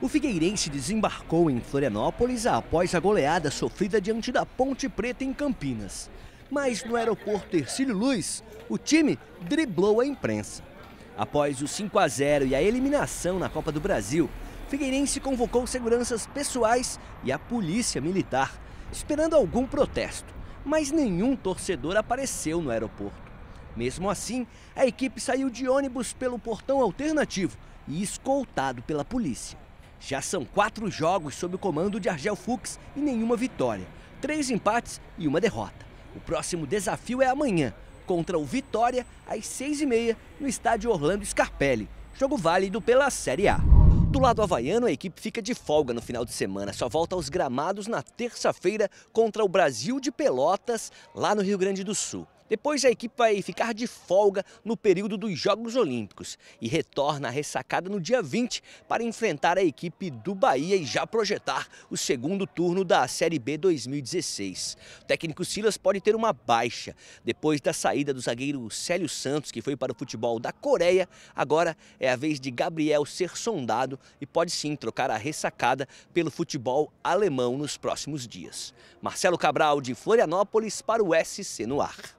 O Figueirense desembarcou em Florianópolis após a goleada sofrida diante da Ponte Preta em Campinas. Mas no aeroporto Ercílio Luz, o time driblou a imprensa. Após o 5 a 0 e a eliminação na Copa do Brasil, Figueirense convocou seguranças pessoais e a polícia militar, esperando algum protesto, mas nenhum torcedor apareceu no aeroporto. Mesmo assim, a equipe saiu de ônibus pelo portão alternativo e escoltado pela polícia. Já são quatro jogos sob o comando de Argel Fuchs e nenhuma vitória. Três empates e uma derrota. O próximo desafio é amanhã, contra o Vitória, às seis e meia, no estádio Orlando Scarpelli. Jogo válido pela Série A. Do lado havaiano, a equipe fica de folga no final de semana. Só volta aos gramados na terça-feira contra o Brasil de Pelotas, lá no Rio Grande do Sul. Depois a equipe vai ficar de folga no período dos Jogos Olímpicos e retorna à ressacada no dia 20 para enfrentar a equipe do Bahia e já projetar o segundo turno da Série B 2016. O técnico Silas pode ter uma baixa. Depois da saída do zagueiro Célio Santos, que foi para o futebol da Coreia, agora é a vez de Gabriel ser sondado e pode sim trocar a ressacada pelo futebol alemão nos próximos dias. Marcelo Cabral, de Florianópolis, para o SC no ar.